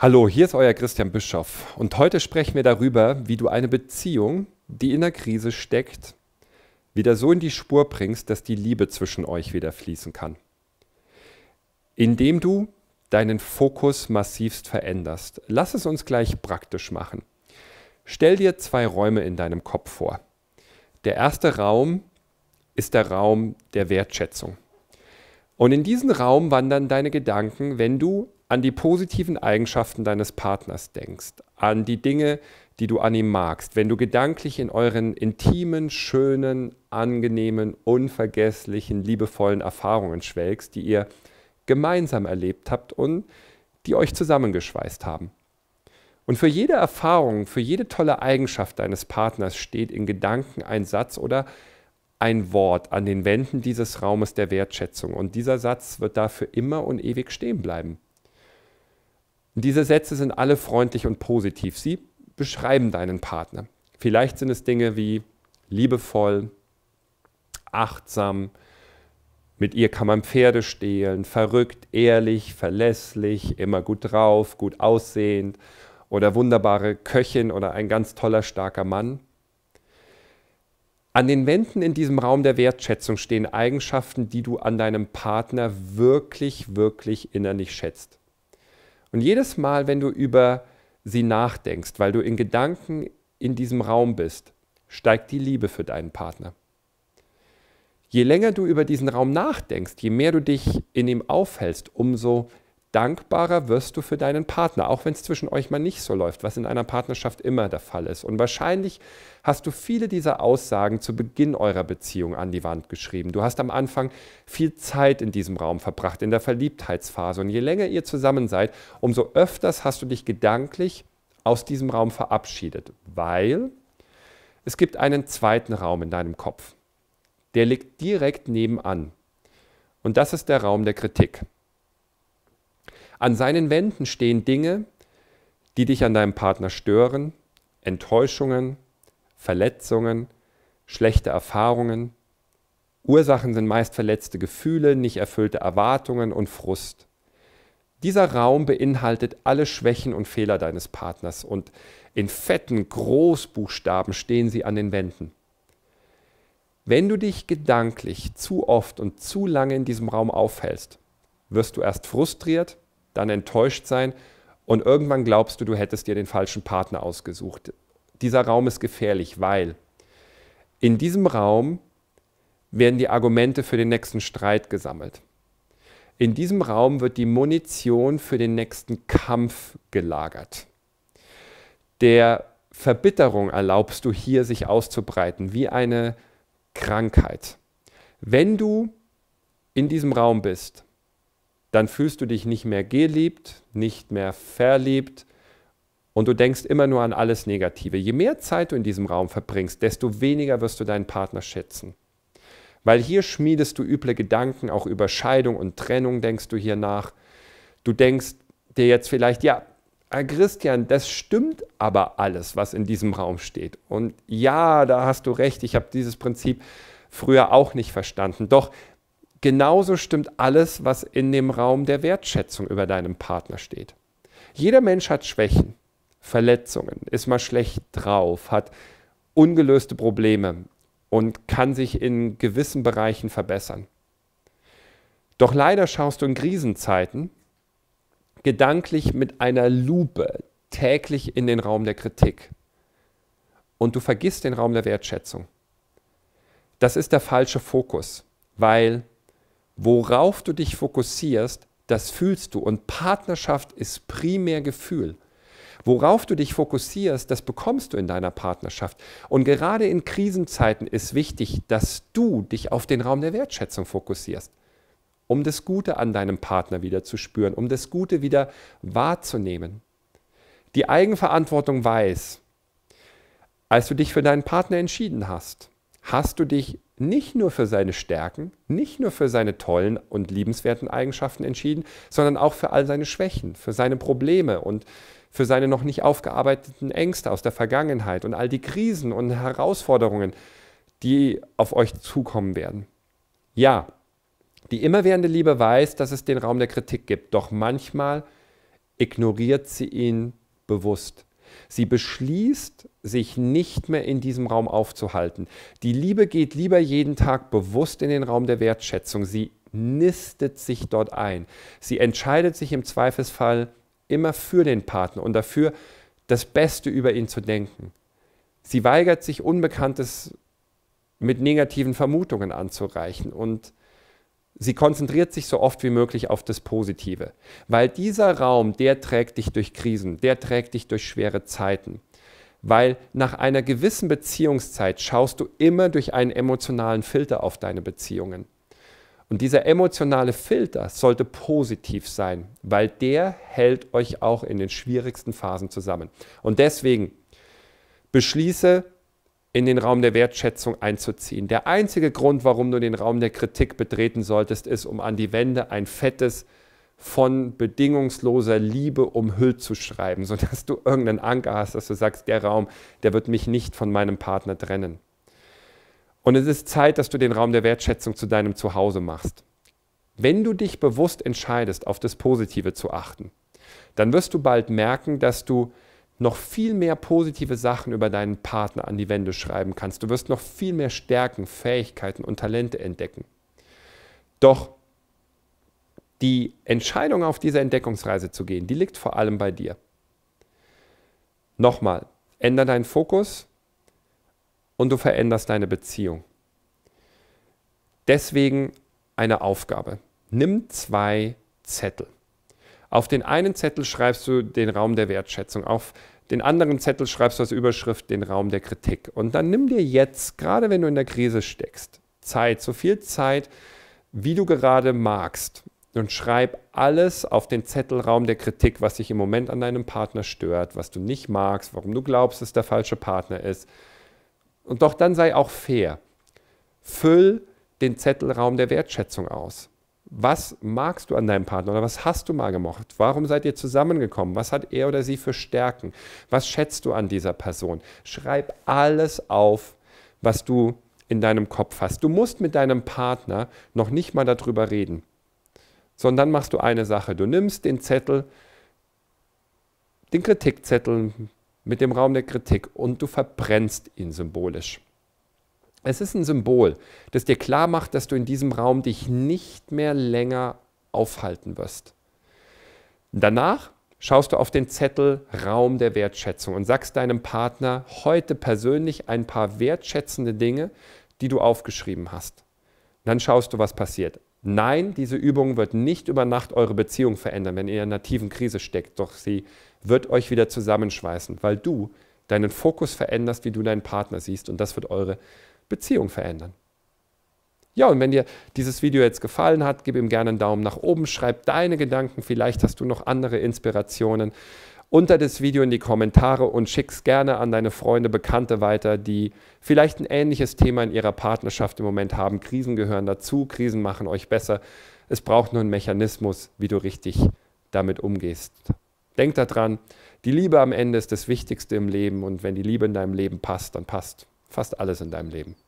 Hallo, hier ist euer Christian Bischoff und heute sprechen wir darüber, wie du eine Beziehung, die in der Krise steckt, wieder so in die Spur bringst, dass die Liebe zwischen euch wieder fließen kann. Indem du deinen Fokus massivst veränderst. Lass es uns gleich praktisch machen. Stell dir zwei Räume in deinem Kopf vor. Der erste Raum ist der Raum der Wertschätzung. Und in diesen Raum wandern deine Gedanken, wenn du an die positiven Eigenschaften deines Partners denkst, an die Dinge, die du an ihm magst, wenn du gedanklich in euren intimen, schönen, angenehmen, unvergesslichen, liebevollen Erfahrungen schwelgst, die ihr gemeinsam erlebt habt und die euch zusammengeschweißt haben. Und für jede Erfahrung, für jede tolle Eigenschaft deines Partners steht in Gedanken ein Satz oder ein Wort an den Wänden dieses Raumes der Wertschätzung. Und dieser Satz wird dafür immer und ewig stehen bleiben. Diese Sätze sind alle freundlich und positiv. Sie beschreiben deinen Partner. Vielleicht sind es Dinge wie liebevoll, achtsam, mit ihr kann man Pferde stehlen, verrückt, ehrlich, verlässlich, immer gut drauf, gut aussehend oder wunderbare Köchin oder ein ganz toller, starker Mann. An den Wänden in diesem Raum der Wertschätzung stehen Eigenschaften, die du an deinem Partner wirklich, wirklich innerlich schätzt. Und jedes Mal, wenn du über sie nachdenkst, weil du in Gedanken in diesem Raum bist, steigt die Liebe für deinen Partner. Je länger du über diesen Raum nachdenkst, je mehr du dich in ihm aufhältst, umso mehr dankbarer wirst du für deinen Partner, auch wenn es zwischen euch mal nicht so läuft, was in einer Partnerschaft immer der Fall ist. Und wahrscheinlich hast du viele dieser Aussagen zu Beginn eurer Beziehung an die Wand geschrieben. Du hast am Anfang viel Zeit in diesem Raum verbracht, in der Verliebtheitsphase. Und je länger ihr zusammen seid, umso öfters hast du dich gedanklich aus diesem Raum verabschiedet, weil es gibt einen zweiten Raum in deinem Kopf. Der liegt direkt nebenan. Und das ist der Raum der Kritik. An seinen Wänden stehen Dinge, die dich an deinem Partner stören, Enttäuschungen, Verletzungen, schlechte Erfahrungen. Ursachen sind meist verletzte Gefühle, nicht erfüllte Erwartungen und Frust. Dieser Raum beinhaltet alle Schwächen und Fehler deines Partners und in fetten Großbuchstaben stehen sie an den Wänden. Wenn du dich gedanklich zu oft und zu lange in diesem Raum aufhältst, wirst du erst frustriert dann enttäuscht sein und irgendwann glaubst du, du hättest dir den falschen Partner ausgesucht. Dieser Raum ist gefährlich, weil in diesem Raum werden die Argumente für den nächsten Streit gesammelt. In diesem Raum wird die Munition für den nächsten Kampf gelagert. Der Verbitterung erlaubst du hier sich auszubreiten, wie eine Krankheit. Wenn du in diesem Raum bist, dann fühlst du dich nicht mehr geliebt, nicht mehr verliebt und du denkst immer nur an alles Negative. Je mehr Zeit du in diesem Raum verbringst, desto weniger wirst du deinen Partner schätzen. Weil hier schmiedest du üble Gedanken, auch über Scheidung und Trennung denkst du hier nach. Du denkst dir jetzt vielleicht, ja, Herr ah, Christian, das stimmt aber alles, was in diesem Raum steht. Und ja, da hast du recht, ich habe dieses Prinzip früher auch nicht verstanden. Doch genauso stimmt alles, was in dem Raum der Wertschätzung über deinem Partner steht. Jeder Mensch hat Schwächen, Verletzungen, ist mal schlecht drauf, hat ungelöste Probleme und kann sich in gewissen Bereichen verbessern. Doch leider schaust du in Krisenzeiten gedanklich mit einer Lupe täglich in den Raum der Kritik und du vergisst den Raum der Wertschätzung. Das ist der falsche Fokus, weil Worauf du dich fokussierst, das fühlst du. Und Partnerschaft ist primär Gefühl. Worauf du dich fokussierst, das bekommst du in deiner Partnerschaft. Und gerade in Krisenzeiten ist wichtig, dass du dich auf den Raum der Wertschätzung fokussierst, um das Gute an deinem Partner wieder zu spüren, um das Gute wieder wahrzunehmen. Die Eigenverantwortung weiß, als du dich für deinen Partner entschieden hast, hast du dich nicht nur für seine Stärken, nicht nur für seine tollen und liebenswerten Eigenschaften entschieden, sondern auch für all seine Schwächen, für seine Probleme und für seine noch nicht aufgearbeiteten Ängste aus der Vergangenheit und all die Krisen und Herausforderungen, die auf euch zukommen werden. Ja, die immerwährende Liebe weiß, dass es den Raum der Kritik gibt, doch manchmal ignoriert sie ihn bewusst. Sie beschließt, sich nicht mehr in diesem Raum aufzuhalten. Die Liebe geht lieber jeden Tag bewusst in den Raum der Wertschätzung. Sie nistet sich dort ein. Sie entscheidet sich im Zweifelsfall immer für den Partner und dafür, das Beste über ihn zu denken. Sie weigert sich, Unbekanntes mit negativen Vermutungen anzureichen und sie konzentriert sich so oft wie möglich auf das Positive, weil dieser Raum, der trägt dich durch Krisen, der trägt dich durch schwere Zeiten. Weil nach einer gewissen Beziehungszeit schaust du immer durch einen emotionalen Filter auf deine Beziehungen. Und dieser emotionale Filter sollte positiv sein, weil der hält euch auch in den schwierigsten Phasen zusammen. Und deswegen beschließe in den Raum der Wertschätzung einzuziehen. Der einzige Grund, warum du den Raum der Kritik betreten solltest, ist, um an die Wände ein fettes, von bedingungsloser Liebe umhüllt zu schreiben, sodass du irgendeinen Anker hast, dass du sagst, der Raum, der wird mich nicht von meinem Partner trennen. Und es ist Zeit, dass du den Raum der Wertschätzung zu deinem Zuhause machst. Wenn du dich bewusst entscheidest, auf das Positive zu achten, dann wirst du bald merken, dass du noch viel mehr positive Sachen über deinen Partner an die Wände schreiben kannst. Du wirst noch viel mehr Stärken, Fähigkeiten und Talente entdecken. Doch die Entscheidung, auf diese Entdeckungsreise zu gehen, die liegt vor allem bei dir. Nochmal, änder deinen Fokus und du veränderst deine Beziehung. Deswegen eine Aufgabe. Nimm zwei Zettel. Auf den einen Zettel schreibst du den Raum der Wertschätzung, auf den anderen Zettel schreibst du als Überschrift den Raum der Kritik. Und dann nimm dir jetzt, gerade wenn du in der Krise steckst, Zeit, so viel Zeit, wie du gerade magst. Und schreib alles auf den Zettelraum der Kritik, was dich im Moment an deinem Partner stört, was du nicht magst, warum du glaubst, dass der falsche Partner ist. Und doch dann sei auch fair. Füll den Zettelraum der Wertschätzung aus. Was magst du an deinem Partner oder was hast du mal gemocht? Warum seid ihr zusammengekommen? Was hat er oder sie für Stärken? Was schätzt du an dieser Person? Schreib alles auf, was du in deinem Kopf hast. Du musst mit deinem Partner noch nicht mal darüber reden, sondern machst du eine Sache. Du nimmst den Zettel, den Kritikzettel mit dem Raum der Kritik und du verbrennst ihn symbolisch. Es ist ein Symbol, das dir klar macht, dass du in diesem Raum dich nicht mehr länger aufhalten wirst. Danach schaust du auf den Zettel Raum der Wertschätzung und sagst deinem Partner heute persönlich ein paar wertschätzende Dinge, die du aufgeschrieben hast. Dann schaust du, was passiert. Nein, diese Übung wird nicht über Nacht eure Beziehung verändern, wenn ihr in einer tiefen Krise steckt, doch sie wird euch wieder zusammenschweißen, weil du deinen Fokus veränderst, wie du deinen Partner siehst und das wird eure Beziehung verändern. Ja, und wenn dir dieses Video jetzt gefallen hat, gib ihm gerne einen Daumen nach oben, schreib deine Gedanken, vielleicht hast du noch andere Inspirationen unter das Video in die Kommentare und schick's gerne an deine Freunde, Bekannte weiter, die vielleicht ein ähnliches Thema in ihrer Partnerschaft im Moment haben. Krisen gehören dazu, Krisen machen euch besser. Es braucht nur einen Mechanismus, wie du richtig damit umgehst. Denk daran, die Liebe am Ende ist das Wichtigste im Leben und wenn die Liebe in deinem Leben passt, dann passt fast alles in deinem Leben.